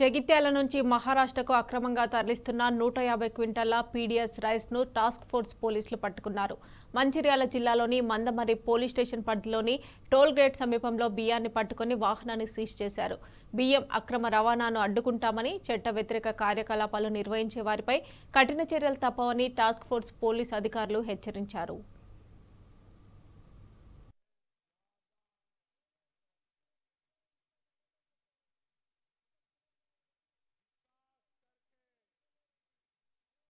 జగిత్యాల నుంచి మహారాష్ట్రకు అక్రమంగా తరలిస్తున్న నూట యాభై క్వింటాల రైస్ రైస్ను టాస్క్ ఫోర్స్ పోలీసులు పట్టుకున్నారు మంచిర్యాల జిల్లాలోని మందమరి పోలీస్ స్టేషన్ పరిధిలోని టోల్ గేట్ సమీపంలో బియ్యాన్ని పట్టుకుని వాహనాన్ని సీజ్ చేశారు బియ్యం అక్రమ రవాణాను అడ్డుకుంటామని చట్ట వ్యతిరేక కార్యకలాపాలు నిర్వహించే వారిపై కఠిన చర్యలు తప్పవని టాస్క్ ఫోర్స్ పోలీస్ అధికారులు హెచ్చరించారు